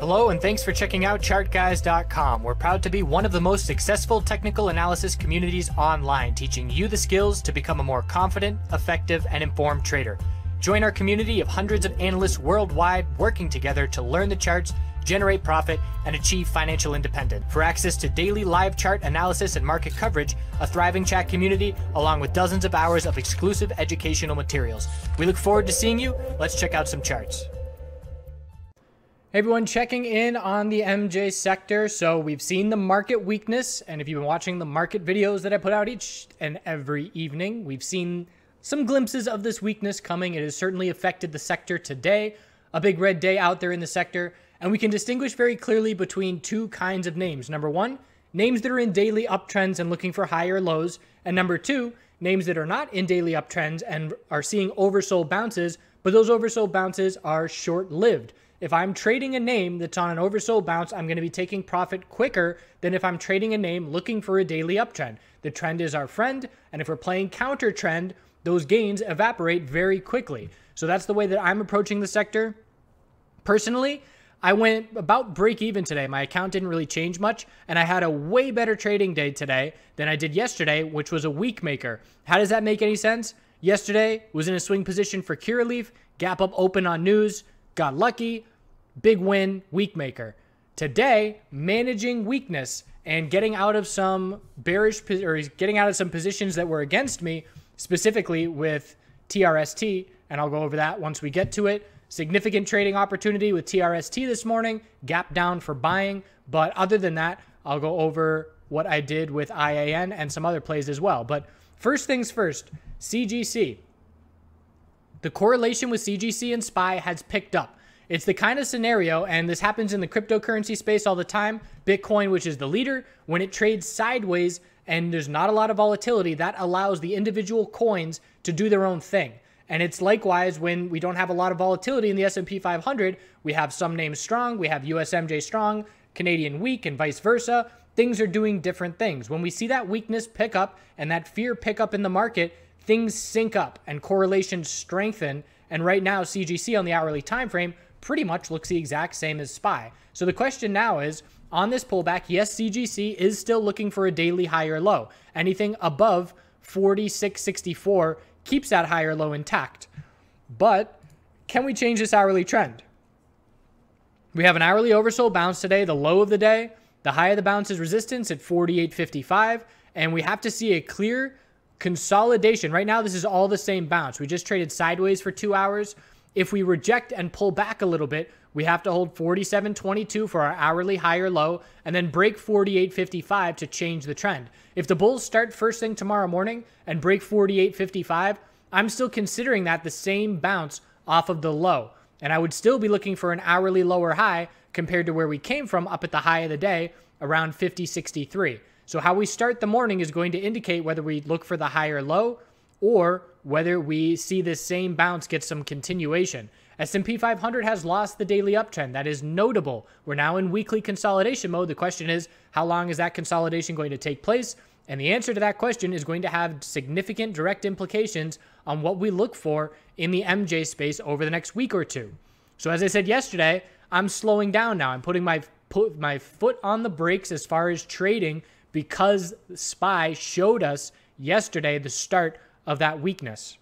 Hello, and thanks for checking out ChartGuys.com. We're proud to be one of the most successful technical analysis communities online, teaching you the skills to become a more confident, effective, and informed trader. Join our community of hundreds of analysts worldwide working together to learn the charts, generate profit, and achieve financial independence. For access to daily live chart analysis and market coverage, a thriving chat community, along with dozens of hours of exclusive educational materials. We look forward to seeing you. Let's check out some charts. Hey everyone, checking in on the MJ sector. So we've seen the market weakness, and if you've been watching the market videos that I put out each and every evening, we've seen some glimpses of this weakness coming. It has certainly affected the sector today, a big red day out there in the sector, and we can distinguish very clearly between two kinds of names. Number one, names that are in daily uptrends and looking for higher lows, and number two, names that are not in daily uptrends and are seeing oversold bounces, but those oversold bounces are short lived. If I'm trading a name that's on an oversold bounce, I'm going to be taking profit quicker than if I'm trading a name looking for a daily uptrend. The trend is our friend, and if we're playing counter trend, those gains evaporate very quickly. So that's the way that I'm approaching the sector. Personally, I went about break even today. My account didn't really change much, and I had a way better trading day today than I did yesterday, which was a week maker. How does that make any sense? Yesterday was in a swing position for Cureleaf, gap up open on news, got lucky, big win, weak maker. Today, managing weakness and getting out of some bearish or getting out of some positions that were against me, specifically with TRST, and I'll go over that once we get to it. Significant trading opportunity with TRST this morning, gap down for buying, but other than that, I'll go over what I did with IAN and some other plays as well. But first things first, CGC. The correlation with CGC and SPY has picked up. It's the kind of scenario, and this happens in the cryptocurrency space all the time. Bitcoin, which is the leader, when it trades sideways and there's not a lot of volatility, that allows the individual coins to do their own thing. And it's likewise when we don't have a lot of volatility in the S&P 500, we have some names strong, we have USMJ strong, Canadian weak, and vice versa. Things are doing different things. When we see that weakness pick up and that fear pick up in the market, things sync up and correlations strengthen. And right now, CGC on the hourly time frame pretty much looks the exact same as SPY. So the question now is, on this pullback, yes, CGC is still looking for a daily high or low. Anything above 46.64 keeps that high or low intact. But can we change this hourly trend? We have an hourly oversold bounce today, the low of the day. The high of the bounce is resistance at 48.55. And we have to see a clear consolidation. Right now, this is all the same bounce. We just traded sideways for two hours. If we reject and pull back a little bit, we have to hold 47.22 for our hourly higher low and then break 48.55 to change the trend. If the bulls start first thing tomorrow morning and break 48.55, I'm still considering that the same bounce off of the low. And I would still be looking for an hourly lower high compared to where we came from up at the high of the day around 50.63. So how we start the morning is going to indicate whether we look for the higher low or whether we see this same bounce get some continuation. S&P 500 has lost the daily uptrend. That is notable. We're now in weekly consolidation mode. The question is, how long is that consolidation going to take place? And the answer to that question is going to have significant direct implications on what we look for in the MJ space over the next week or two. So as I said yesterday, I'm slowing down now. I'm putting my put my foot on the brakes as far as trading because SPY showed us yesterday the start of that weakness.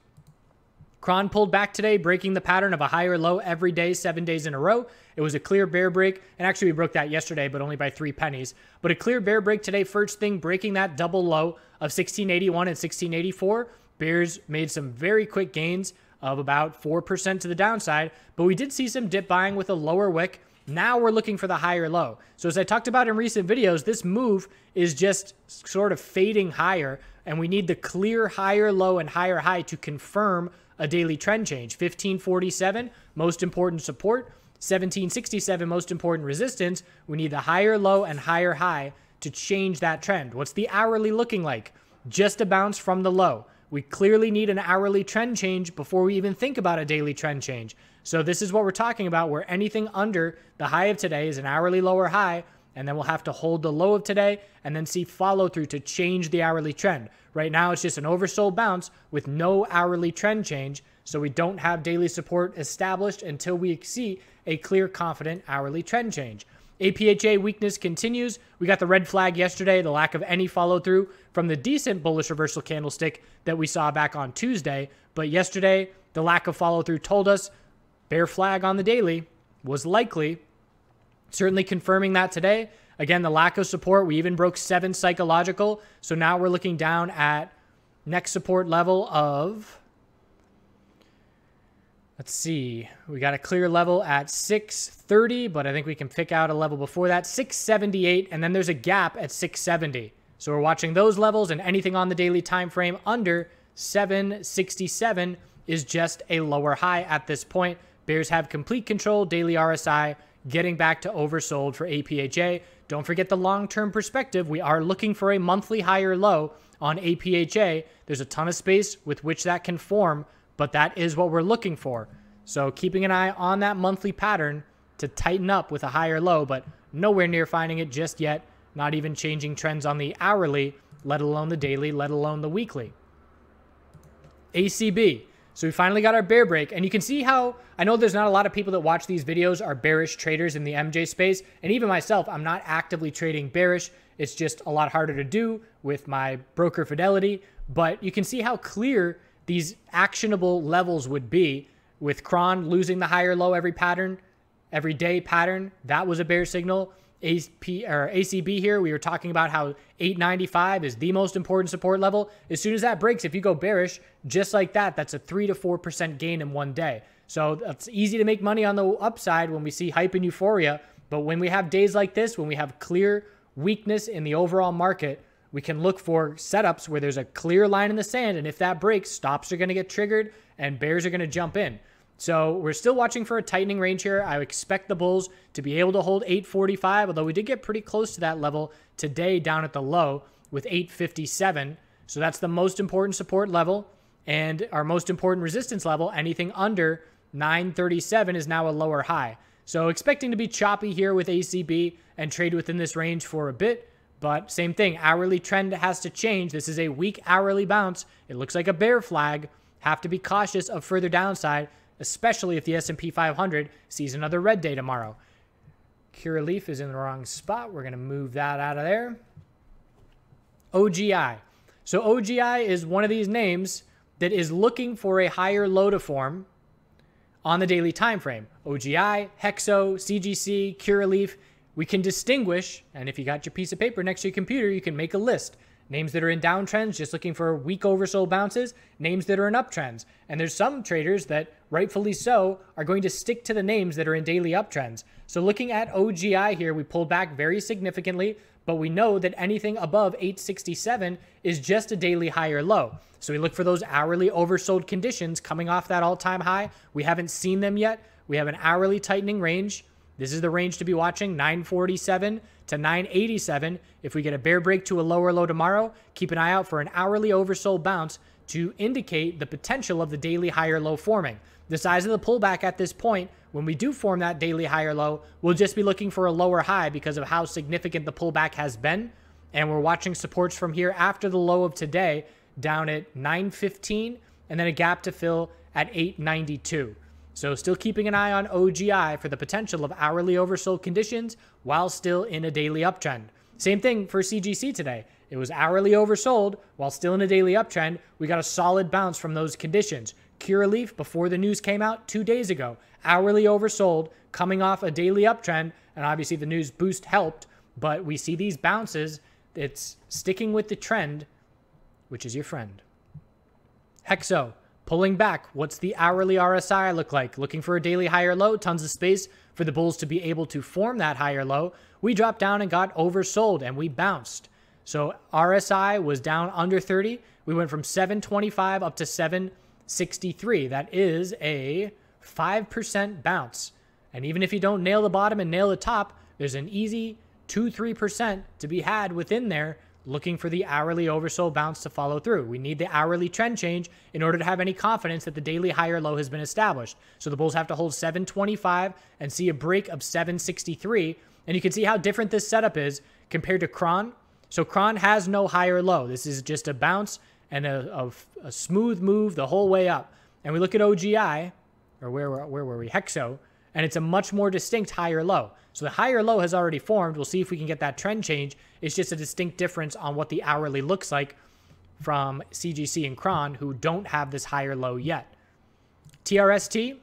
Kron pulled back today, breaking the pattern of a higher low every day, seven days in a row. It was a clear bear break, and actually we broke that yesterday, but only by three pennies. But a clear bear break today, first thing, breaking that double low of 1681 and 1684. Bears made some very quick gains of about 4% to the downside, but we did see some dip buying with a lower wick. Now we're looking for the higher low. So as I talked about in recent videos, this move is just sort of fading higher and we need the clear higher low and higher high to confirm a daily trend change. 1547, most important support. 1767, most important resistance. We need the higher low and higher high to change that trend. What's the hourly looking like? Just a bounce from the low. We clearly need an hourly trend change before we even think about a daily trend change. So this is what we're talking about where anything under the high of today is an hourly lower high and then we'll have to hold the low of today and then see follow through to change the hourly trend. Right now, it's just an oversold bounce with no hourly trend change, so we don't have daily support established until we see a clear, confident hourly trend change. APHA weakness continues. We got the red flag yesterday, the lack of any follow through from the decent bullish reversal candlestick that we saw back on Tuesday. But yesterday, the lack of follow through told us bear flag on the daily was likely Certainly confirming that today. Again, the lack of support, we even broke seven psychological. So now we're looking down at next support level of, let's see, we got a clear level at 630, but I think we can pick out a level before that, 678, and then there's a gap at 670. So we're watching those levels and anything on the daily time frame under 767 is just a lower high at this point. Bears have complete control, daily RSI getting back to oversold for APHA. Don't forget the long term perspective. We are looking for a monthly high or low on APHA. There's a ton of space with which that can form, but that is what we're looking for. So keeping an eye on that monthly pattern to tighten up with a high or low, but nowhere near finding it just yet. Not even changing trends on the hourly, let alone the daily, let alone the weekly. ACB. So we finally got our bear break. And you can see how I know there's not a lot of people that watch these videos are bearish traders in the MJ space. And even myself, I'm not actively trading bearish. It's just a lot harder to do with my broker Fidelity. But you can see how clear these actionable levels would be with Kron losing the higher low every pattern, every day pattern. That was a bear signal. AP, or ACB here. We were talking about how 895 is the most important support level. As soon as that breaks, if you go bearish, just like that, that's a 3 to 4% gain in one day. So it's easy to make money on the upside when we see hype and euphoria. But when we have days like this, when we have clear weakness in the overall market, we can look for setups where there's a clear line in the sand. And if that breaks, stops are going to get triggered and bears are going to jump in. So we're still watching for a tightening range here. I expect the Bulls to be able to hold 845, although we did get pretty close to that level today down at the low with 857. So that's the most important support level and our most important resistance level. Anything under 937 is now a lower high. So expecting to be choppy here with ACB and trade within this range for a bit. But same thing, hourly trend has to change. This is a weak hourly bounce. It looks like a bear flag. Have to be cautious of further downside especially if the S&P 500 sees another red day tomorrow. Cure Leaf is in the wrong spot. We're going to move that out of there. OGI. So OGI is one of these names that is looking for a higher low to form on the daily time frame. OGI, Hexo, CGC, Leaf. We can distinguish, and if you got your piece of paper next to your computer, you can make a list names that are in downtrends just looking for weak oversold bounces, names that are in uptrends. And there's some traders that, rightfully so, are going to stick to the names that are in daily uptrends. So looking at OGI here, we pulled back very significantly, but we know that anything above 867 is just a daily high or low. So we look for those hourly oversold conditions coming off that all time high. We haven't seen them yet. We have an hourly tightening range. This is the range to be watching 947 to 987. If we get a bear break to a lower low tomorrow, keep an eye out for an hourly oversold bounce to indicate the potential of the daily higher low forming. The size of the pullback at this point, when we do form that daily higher low, we'll just be looking for a lower high because of how significant the pullback has been. And we're watching supports from here after the low of today down at 915 and then a gap to fill at 892. So, still keeping an eye on OGI for the potential of hourly oversold conditions while still in a daily uptrend. Same thing for CGC today. It was hourly oversold while still in a daily uptrend. We got a solid bounce from those conditions. Cure Relief, before the news came out two days ago, hourly oversold, coming off a daily uptrend. And obviously, the news boost helped, but we see these bounces. It's sticking with the trend, which is your friend. Hexo, Pulling back, what's the hourly RSI look like? Looking for a daily high or low, tons of space for the bulls to be able to form that high or low. We dropped down and got oversold and we bounced. So RSI was down under 30. We went from 725 up to 763. That is a 5% bounce. And even if you don't nail the bottom and nail the top, there's an easy 2 3% to be had within there looking for the hourly oversold bounce to follow through. We need the hourly trend change in order to have any confidence that the daily higher low has been established. So the bulls have to hold 725 and see a break of 763. And you can see how different this setup is compared to Kron. So Kron has no higher low. This is just a bounce and a, a, a smooth move the whole way up. And we look at OGI, or where, where were we? Hexo, and it's a much more distinct higher low. So the higher low has already formed. We'll see if we can get that trend change. It's just a distinct difference on what the hourly looks like from CGC and Kron, who don't have this higher low yet. TRST.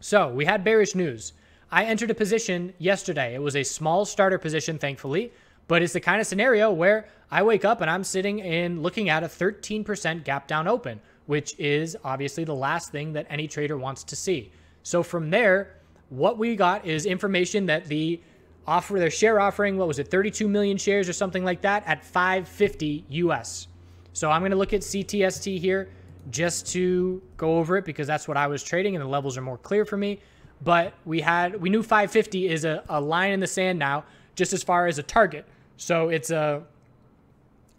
So we had bearish news. I entered a position yesterday. It was a small starter position, thankfully, but it's the kind of scenario where I wake up and I'm sitting in looking at a 13% gap down open, which is obviously the last thing that any trader wants to see. So from there, what we got is information that the offer their share offering what was it 32 million shares or something like that at 550 us so i'm going to look at ctst here just to go over it because that's what i was trading and the levels are more clear for me but we had we knew 550 is a, a line in the sand now just as far as a target so it's a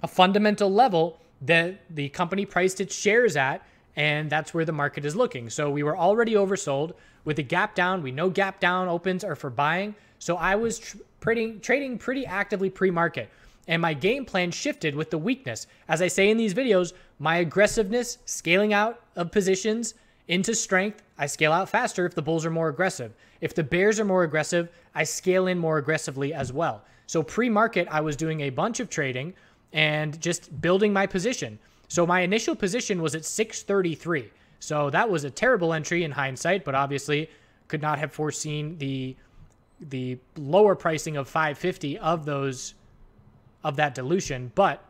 a fundamental level that the company priced its shares at and that's where the market is looking so we were already oversold with the gap down, we know gap down opens are for buying. So I was tr- pretty, trading pretty actively pre market. And my game plan shifted with the weakness. As I say in these videos, my aggressiveness, scaling out of positions into strength, I scale out faster if the bulls are more aggressive. If the bears are more aggressive, I scale in more aggressively as well. So pre market, I was doing a bunch of trading and just building my position. So my initial position was at 633. So that was a terrible entry in hindsight, but obviously could not have foreseen the the lower pricing of 550 of those of that dilution, but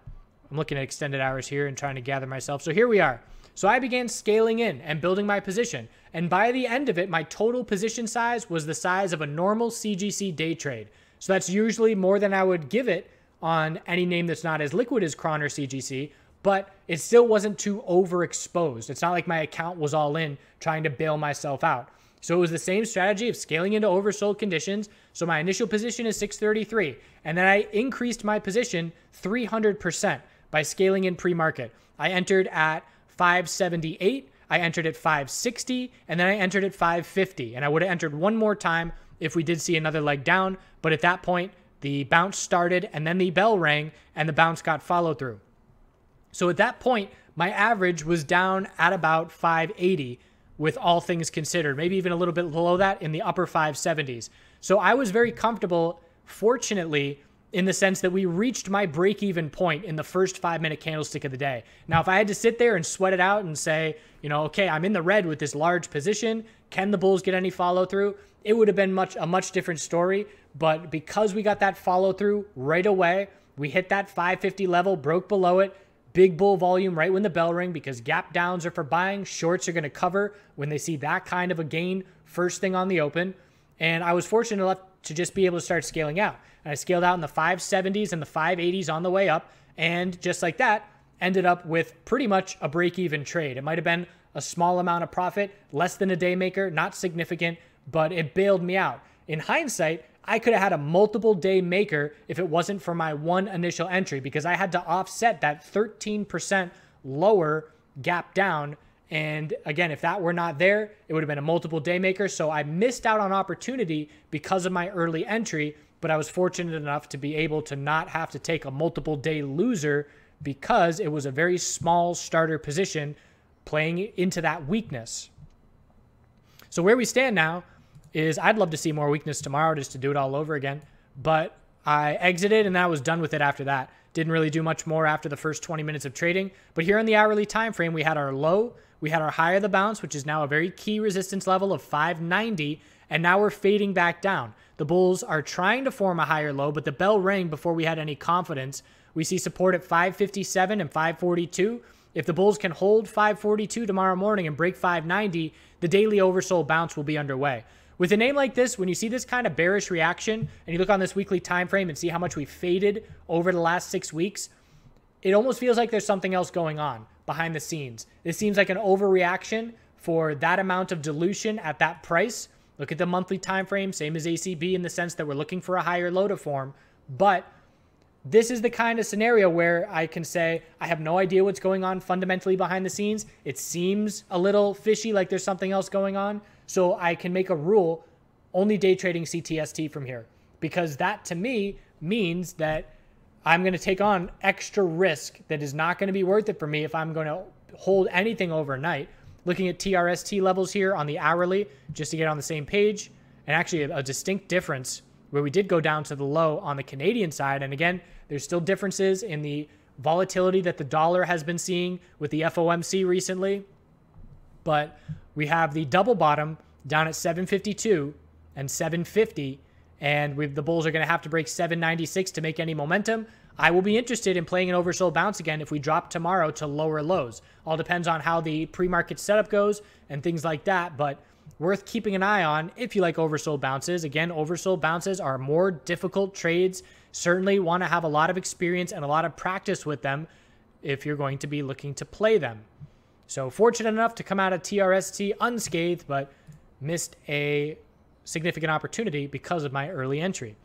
I'm looking at extended hours here and trying to gather myself. So here we are. So I began scaling in and building my position. And by the end of it, my total position size was the size of a normal CGC day trade. So that's usually more than I would give it on any name that's not as liquid as Kron or CGC, but it still wasn't too overexposed. It's not like my account was all in trying to bail myself out. So it was the same strategy of scaling into oversold conditions. So my initial position is 633, and then I increased my position 300% by scaling in pre-market. I entered at 578, I entered at 560, and then I entered at 550. And I would have entered one more time if we did see another leg down, but at that point, the bounce started and then the bell rang and the bounce got followed through. So at that point, my average was down at about 580 with all things considered, maybe even a little bit below that in the upper 570s. So I was very comfortable, fortunately, in the sense that we reached my break even point in the first five minute candlestick of the day. Now, if I had to sit there and sweat it out and say, you know, okay, I'm in the red with this large position, can the Bulls get any follow through? It would have been much a much different story. But because we got that follow through right away, we hit that 550 level, broke below it, Big bull volume right when the bell ring because gap downs are for buying. Shorts are going to cover when they see that kind of a gain first thing on the open. And I was fortunate enough to just be able to start scaling out. And I scaled out in the 570s and the 580s on the way up. And just like that, ended up with pretty much a break even trade. It might have been a small amount of profit, less than a day maker, not significant, but it bailed me out. In hindsight, I could have had a multiple day maker if it wasn't for my one initial entry because I had to offset that 13% lower gap down. And again, if that were not there, it would have been a multiple day maker. So I missed out on opportunity because of my early entry, but I was fortunate enough to be able to not have to take a multiple day loser because it was a very small starter position playing into that weakness. So where we stand now, is I'd love to see more weakness tomorrow just to do it all over again. But I exited and I was done with it after that. Didn't really do much more after the first 20 minutes of trading. But here in the hourly time frame, we had our low, we had our high of the bounce, which is now a very key resistance level of 590, and now we're fading back down. The bulls are trying to form a higher low, but the bell rang before we had any confidence. We see support at 557 and 542. If the bulls can hold 542 tomorrow morning and break 590, the daily oversold bounce will be underway. With a name like this, when you see this kind of bearish reaction and you look on this weekly time frame and see how much we faded over the last six weeks, it almost feels like there's something else going on behind the scenes. This seems like an overreaction for that amount of dilution at that price. Look at the monthly time frame, same as ACB in the sense that we're looking for a higher low to form, but this is the kind of scenario where I can say, I have no idea what's going on fundamentally behind the scenes. It seems a little fishy, like there's something else going on, so I can make a rule only day trading CTST from here because that to me means that I'm going to take on extra risk that is not going to be worth it for me if I'm going to hold anything overnight. Looking at TRST levels here on the hourly just to get on the same page and actually a, a distinct difference where we did go down to the low on the Canadian side. And again, there's still differences in the volatility that the dollar has been seeing with the FOMC recently. But we have the double bottom down at 752 and 750, and the Bulls are going to have to break 796 to make any momentum. I will be interested in playing an oversold bounce again if we drop tomorrow to lower lows. All depends on how the pre-market setup goes and things like that, but worth keeping an eye on if you like oversold bounces. Again, oversold bounces are more difficult trades. Certainly want to have a lot of experience and a lot of practice with them if you're going to be looking to play them. So fortunate enough to come out of TRST unscathed, but missed a significant opportunity because of my early entry.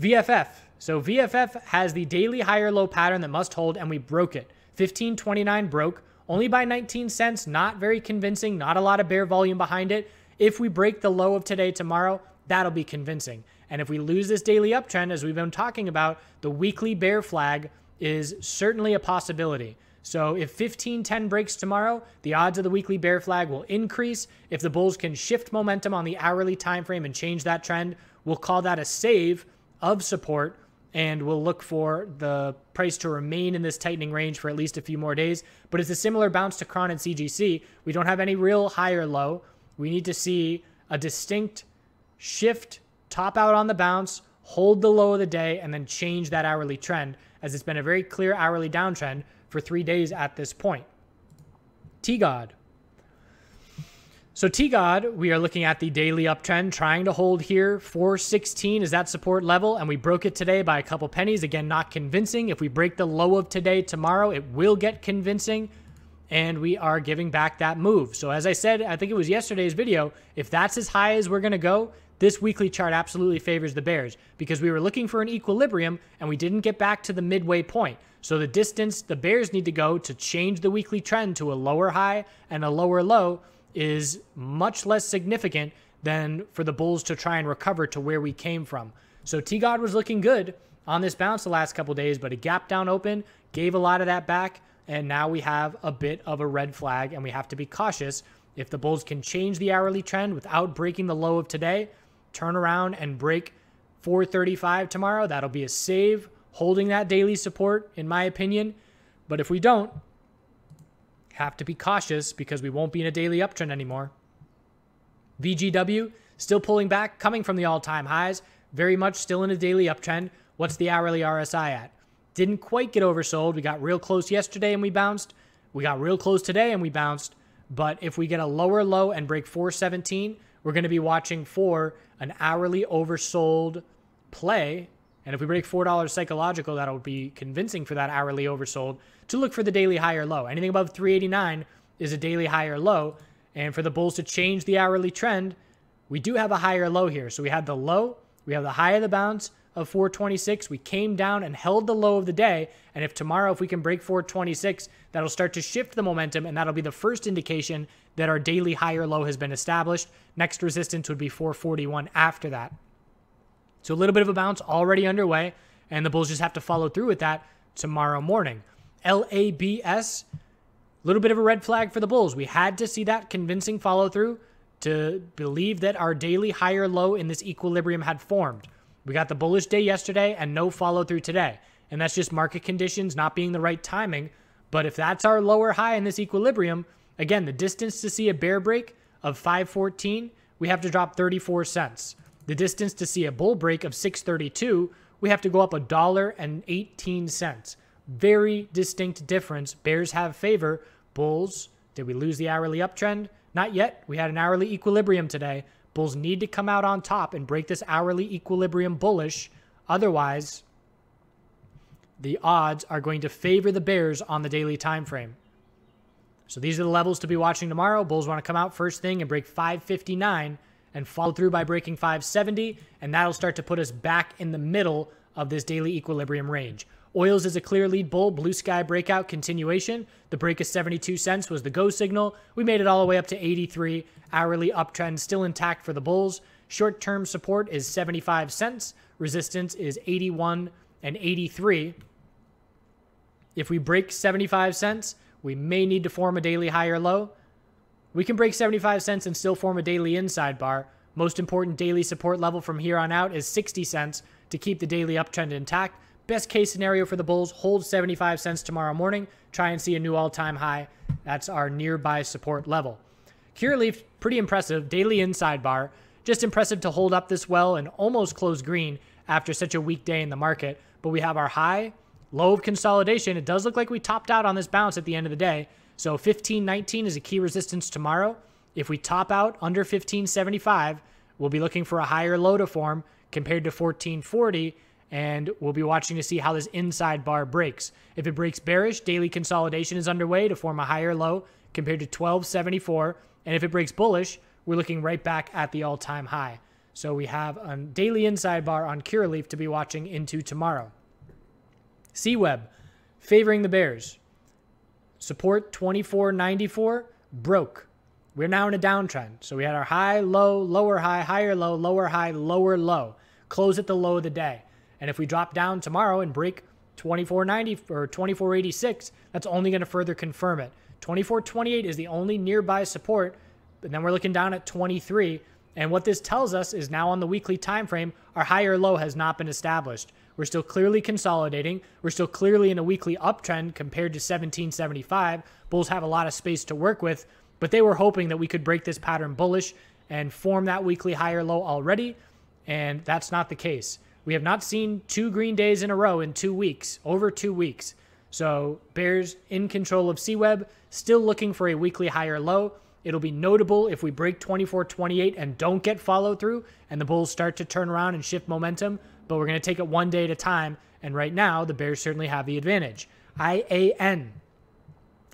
VFF. So VFF has the daily higher low pattern that must hold, and we broke it. 1529 broke, only by 19 cents, not very convincing, not a lot of bear volume behind it. If we break the low of today tomorrow, that'll be convincing. And if we lose this daily uptrend, as we've been talking about, the weekly bear flag is certainly a possibility. So if 15-10 breaks tomorrow, the odds of the weekly bear flag will increase. If the bulls can shift momentum on the hourly time frame and change that trend, we'll call that a save of support and we'll look for the price to remain in this tightening range for at least a few more days. But it's a similar bounce to Cron and CGC. We don't have any real high or low. We need to see a distinct shift, top out on the bounce, hold the low of the day, and then change that hourly trend, as it's been a very clear hourly downtrend for three days at this point. T God. So T God, we are looking at the daily uptrend, trying to hold here. 416 is that support level, and we broke it today by a couple pennies. Again, not convincing. If we break the low of today tomorrow, it will get convincing, and we are giving back that move. So as I said, I think it was yesterday's video, if that's as high as we're going to go, this weekly chart absolutely favors the bears because we were looking for an equilibrium and we didn't get back to the midway point. So the distance the bears need to go to change the weekly trend to a lower high and a lower low is much less significant than for the bulls to try and recover to where we came from. So T God was looking good on this bounce the last couple days, but a gap down open gave a lot of that back. And now we have a bit of a red flag, and we have to be cautious. If the Bulls can change the hourly trend without breaking the low of today, turn around and break 435 tomorrow, that'll be a save, holding that daily support, in my opinion. But if we don't, have to be cautious because we won't be in a daily uptrend anymore. VGW still pulling back, coming from the all time highs, very much still in a daily uptrend. What's the hourly RSI at? Didn't quite get oversold. We got real close yesterday and we bounced. We got real close today and we bounced. But if we get a lower low and break 417, we're going to be watching for an hourly oversold play. And if we break $4 psychological, that'll be convincing for that hourly oversold to look for the daily high or low. Anything above 389 is a daily high or low. And for the bulls to change the hourly trend, we do have a higher low here. So we had the low, we have the high of the bounce, of 426. We came down and held the low of the day. And if tomorrow, if we can break 426, that'll start to shift the momentum. And that'll be the first indication that our daily higher low has been established. Next resistance would be 441 after that. So a little bit of a bounce already underway. And the Bulls just have to follow through with that tomorrow morning. LABS, a little bit of a red flag for the Bulls. We had to see that convincing follow through to believe that our daily higher low in this equilibrium had formed. We got the bullish day yesterday and no follow through today. And that's just market conditions not being the right timing. But if that's our lower high in this equilibrium, again, the distance to see a bear break of 514, we have to drop 34 cents. The distance to see a bull break of 632, we have to go up a dollar and 18 cents. Very distinct difference. Bears have favor. Bulls, did we lose the hourly uptrend? Not yet. We had an hourly equilibrium today. Bulls need to come out on top and break this hourly equilibrium bullish. Otherwise, the odds are going to favor the Bears on the daily time frame. So these are the levels to be watching tomorrow. Bulls want to come out first thing and break 559 and follow through by breaking 570, and that'll start to put us back in the middle of this daily equilibrium range. Oils is a clear lead bull, blue sky breakout continuation. The break of 72 cents was the go signal. We made it all the way up to 83. Hourly uptrend still intact for the bulls. Short term support is 75 cents. Resistance is 81 and 83. If we break 75 cents, we may need to form a daily high or low. We can break 75 cents and still form a daily inside bar. Most important daily support level from here on out is 60 cents to keep the daily uptrend intact. Best case scenario for the Bulls, hold 75 cents tomorrow morning. Try and see a new all time high. That's our nearby support level. Cure Leaf, pretty impressive. Daily inside bar. Just impressive to hold up this well and almost close green after such a weak day in the market. But we have our high, low of consolidation. It does look like we topped out on this bounce at the end of the day. So 1519 is a key resistance tomorrow. If we top out under 1575, we'll be looking for a higher low to form compared to 1440 and we'll be watching to see how this inside bar breaks. If it breaks bearish, daily consolidation is underway to form a higher low compared to 1274. And if it breaks bullish, we're looking right back at the all time high. So we have a daily inside bar on Cureleaf to be watching into tomorrow. CWeb favoring the Bears. Support 2494 broke. We're now in a downtrend. So we had our high, low, lower high, higher low, lower high, lower low. Close at the low of the day. And if we drop down tomorrow and break 2490 or 2486, that's only going to further confirm it. 2428 is the only nearby support, and then we're looking down at 23. And what this tells us is now on the weekly time frame, our higher low has not been established. We're still clearly consolidating. We're still clearly in a weekly uptrend compared to 1775. Bulls have a lot of space to work with, but they were hoping that we could break this pattern bullish and form that weekly higher low already, and that's not the case. We have not seen two green days in a row in two weeks, over two weeks. So Bears in control of CWEB, still looking for a weekly high or low. It'll be notable if we break 24-28 and don't get follow through and the Bulls start to turn around and shift momentum, but we're going to take it one day at a time. And right now, the Bears certainly have the advantage. IAN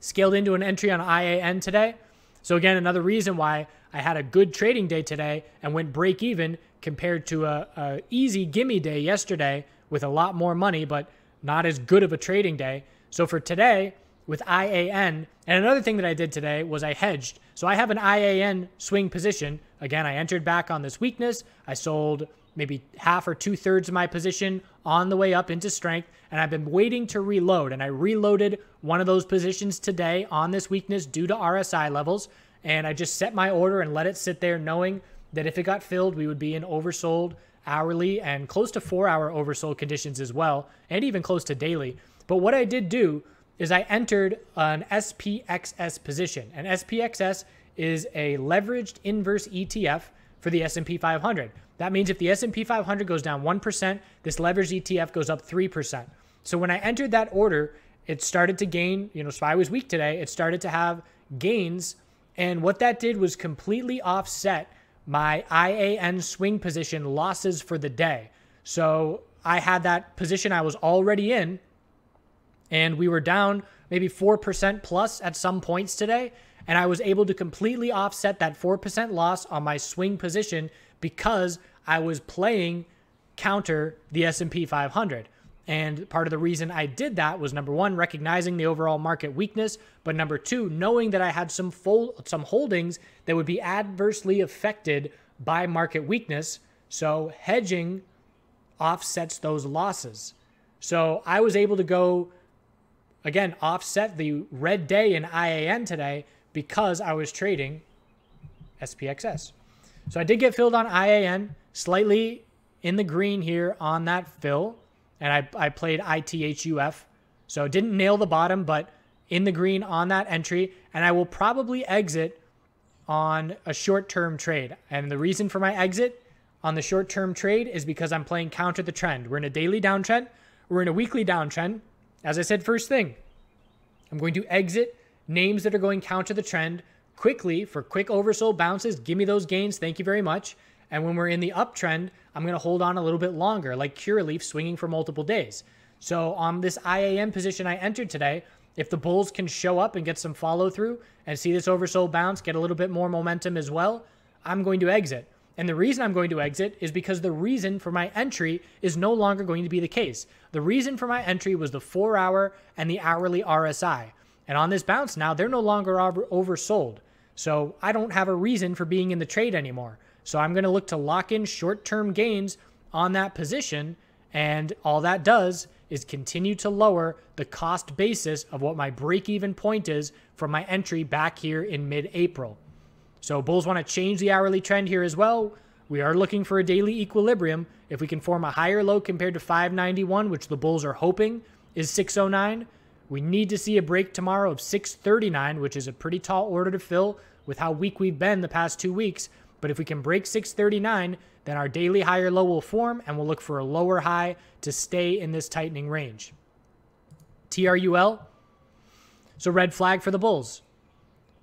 scaled into an entry on IAN today. So again, another reason why I had a good trading day today and went break even compared to a, a easy gimme day yesterday with a lot more money, but not as good of a trading day. So for today, with IAN. And another thing that I did today was I hedged. So I have an IAN swing position. Again, I entered back on this weakness. I sold maybe half or two thirds of my position on the way up into strength. And I've been waiting to reload. And I reloaded one of those positions today on this weakness due to RSI levels. And I just set my order and let it sit there knowing that if it got filled, we would be in oversold hourly and close to four hour oversold conditions as well, and even close to daily. But what I did do is I entered an SPXS position. and SPXS is a leveraged inverse ETF for the S&P 500. That means if the S&P 500 goes down 1%, this leveraged ETF goes up 3%. So when I entered that order, it started to gain, you know, SPY was weak today, it started to have gains and what that did was completely offset my IAN swing position losses for the day. So I had that position I was already in, and we were down maybe 4% plus at some points today. And I was able to completely offset that 4% loss on my swing position because I was playing counter the S&P 500. And part of the reason I did that was number one, recognizing the overall market weakness, but number two, knowing that I had some fold, some holdings that would be adversely affected by market weakness. So hedging offsets those losses. So I was able to go again offset the red day in IAN today because I was trading SPXS. So I did get filled on IAN, slightly in the green here on that fill and I, I played ITHUF. So didn't nail the bottom, but in the green on that entry. And I will probably exit on a short term trade. And the reason for my exit on the short term trade is because I'm playing counter the trend. We're in a daily downtrend, we're in a weekly downtrend. As I said, first thing, I'm going to exit names that are going counter the trend quickly for quick oversold bounces. Give me those gains. Thank you very much. And when we're in the uptrend, I'm going to hold on a little bit longer, like Cureleaf swinging for multiple days. So on this IAM position I entered today, if the Bulls can show up and get some follow through and see this oversold bounce, get a little bit more momentum as well, I'm going to exit. And the reason I'm going to exit is because the reason for my entry is no longer going to be the case. The reason for my entry was the four hour and the hourly RSI. And on this bounce now, they're no longer oversold. So I don't have a reason for being in the trade anymore. So I'm going to look to lock in short term gains on that position. And all that does is continue to lower the cost basis of what my break even point is from my entry back here in mid April. So bulls want to change the hourly trend here as well. We are looking for a daily equilibrium. If we can form a higher low compared to 591, which the bulls are hoping is 609, we need to see a break tomorrow of 639, which is a pretty tall order to fill with how weak we've been the past two weeks. But if we can break 639, then our daily higher low will form and we'll look for a lower high to stay in this tightening range. TRUL, so red flag for the Bulls.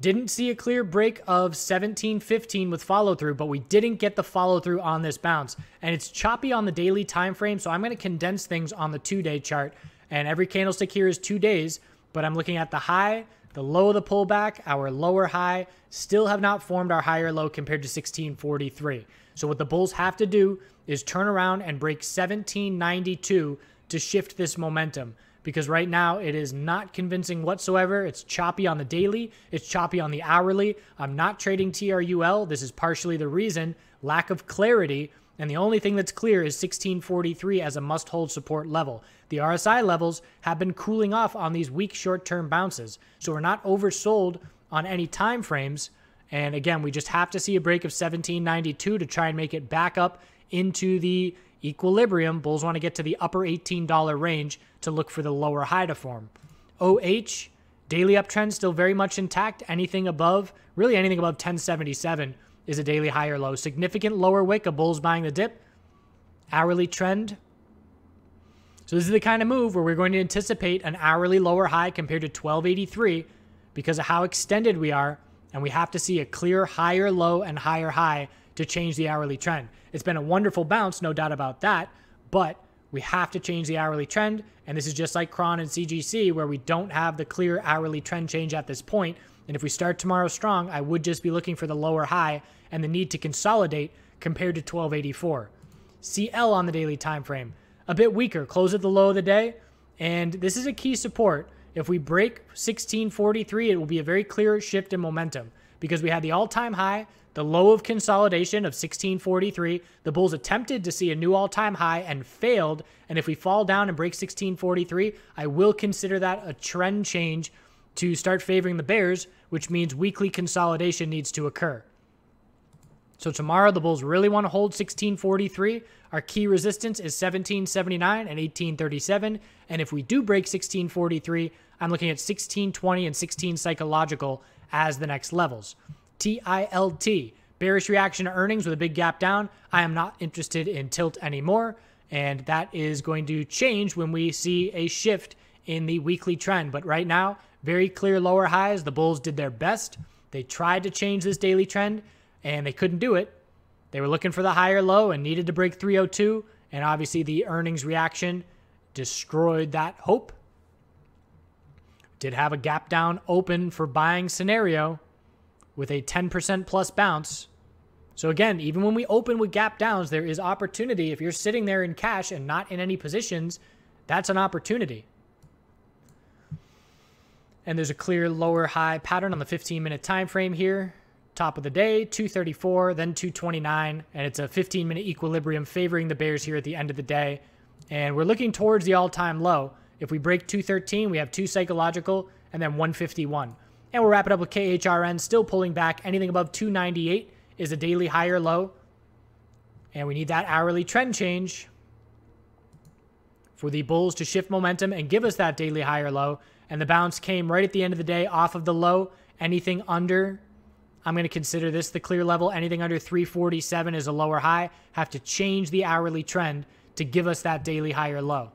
Didn't see a clear break of 17 15 with follow through, but we didn't get the follow through on this bounce. And it's choppy on the daily time frame, so I'm going to condense things on the two day chart. And every candlestick here is two days, but I'm looking at the high, the low of the pullback, our lower high, still have not formed our higher low compared to 1643. So what the bulls have to do is turn around and break 1792 to shift this momentum because right now it is not convincing whatsoever. It's choppy on the daily, it's choppy on the hourly. I'm not trading TRUL. This is partially the reason, lack of clarity and the only thing that's clear is 1643 as a must hold support level. The RSI levels have been cooling off on these weak short term bounces, so we're not oversold on any time frames. And again, we just have to see a break of 1792 to try and make it back up into the equilibrium. Bulls want to get to the upper $18 range to look for the lower high to form. OH, daily uptrend still very much intact. Anything above, really anything above 1077 is a daily high or low. Significant lower wick, a bull's buying the dip. Hourly trend. So this is the kind of move where we're going to anticipate an hourly lower high compared to 1283 because of how extended we are, and we have to see a clear higher low and higher high to change the hourly trend. It's been a wonderful bounce, no doubt about that, but we have to change the hourly trend, and this is just like Cron and CGC where we don't have the clear hourly trend change at this point, and if we start tomorrow strong, I would just be looking for the lower high and the need to consolidate compared to 1284. CL on the daily time frame, a bit weaker, close at the low of the day, and this is a key support. If we break 1643, it will be a very clear shift in momentum because we had the all-time high, the low of consolidation of 1643. The Bulls attempted to see a new all-time high and failed, and if we fall down and break 1643, I will consider that a trend change to start favoring the Bears, which means weekly consolidation needs to occur. So tomorrow, the Bulls really want to hold 1643. Our key resistance is 1779 and 1837. And if we do break 1643, I'm looking at 1620 and 16 psychological as the next levels. TILT, bearish reaction to earnings with a big gap down. I am not interested in tilt anymore. And that is going to change when we see a shift in the weekly trend. But right now, very clear lower highs. The Bulls did their best. They tried to change this daily trend and they couldn't do it. They were looking for the higher low and needed to break 302, and obviously the earnings reaction destroyed that hope. Did have a gap down open for buying scenario with a 10% plus bounce. So again, even when we open with gap downs, there is opportunity. If you're sitting there in cash and not in any positions, that's an opportunity. And there's a clear lower high pattern on the 15 minute time frame here top of the day, 234, then 229, and it's a 15 minute equilibrium favoring the Bears here at the end of the day. And we're looking towards the all time low. If we break 213, we have two psychological and then 151. And we'll wrap it up with KHRN still pulling back. Anything above 298 is a daily higher low. And we need that hourly trend change for the Bulls to shift momentum and give us that daily higher low. And the bounce came right at the end of the day off of the low. Anything under I'm going to consider this the clear level. Anything under 347 is a lower high. Have to change the hourly trend to give us that daily higher low.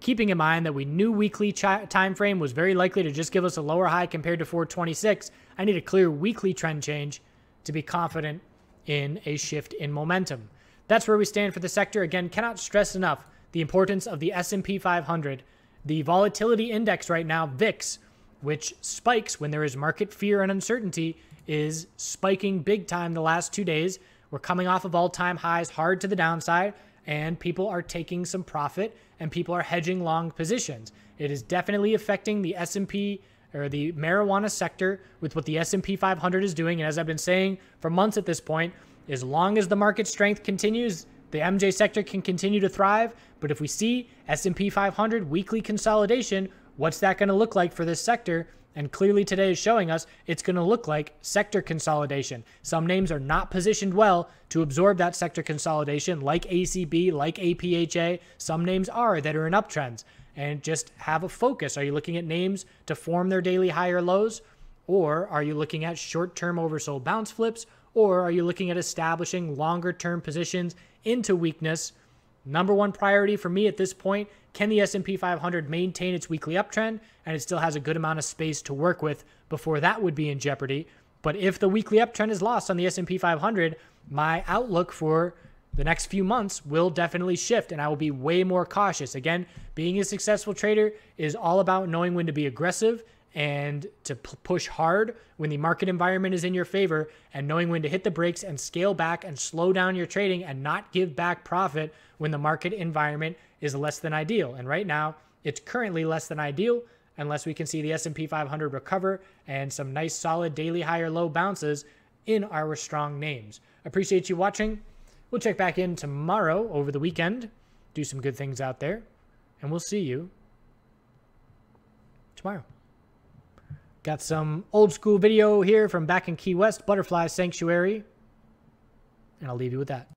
Keeping in mind that we knew weekly time frame was very likely to just give us a lower high compared to 426, I need a clear weekly trend change to be confident in a shift in momentum. That's where we stand for the sector. Again, cannot stress enough the importance of the S&P 500. The volatility index right now, VIX, which spikes when there is market fear and uncertainty, is spiking big time the last two days. We're coming off of all time highs hard to the downside, and people are taking some profit and people are hedging long positions. It is definitely affecting the S&P or the marijuana sector with what the S&P 500 is doing and as I've been saying for months at this point, as long as the market strength continues, the MJ sector can continue to thrive, but if we see S&P 500 weekly consolidation, What's that going to look like for this sector? And clearly today is showing us it's going to look like sector consolidation. Some names are not positioned well to absorb that sector consolidation, like ACB, like APHA. Some names are that are in uptrends. And just have a focus. Are you looking at names to form their daily higher lows? Or are you looking at short term oversold bounce flips? Or are you looking at establishing longer term positions into weakness? Number one priority for me at this point can the S&P 500 maintain its weekly uptrend and it still has a good amount of space to work with before that would be in jeopardy. But if the weekly uptrend is lost on the S&P 500, my outlook for the next few months will definitely shift and I will be way more cautious. Again, being a successful trader is all about knowing when to be aggressive and to p- push hard when the market environment is in your favor and knowing when to hit the brakes and scale back and slow down your trading and not give back profit when the market environment is less than ideal. And right now, it's currently less than ideal unless we can see the S&P 500 recover and some nice solid daily higher low bounces in our strong names. Appreciate you watching. We'll check back in tomorrow over the weekend, do some good things out there, and we'll see you tomorrow. Got some old school video here from back in Key West, Butterfly Sanctuary. And I'll leave you with that.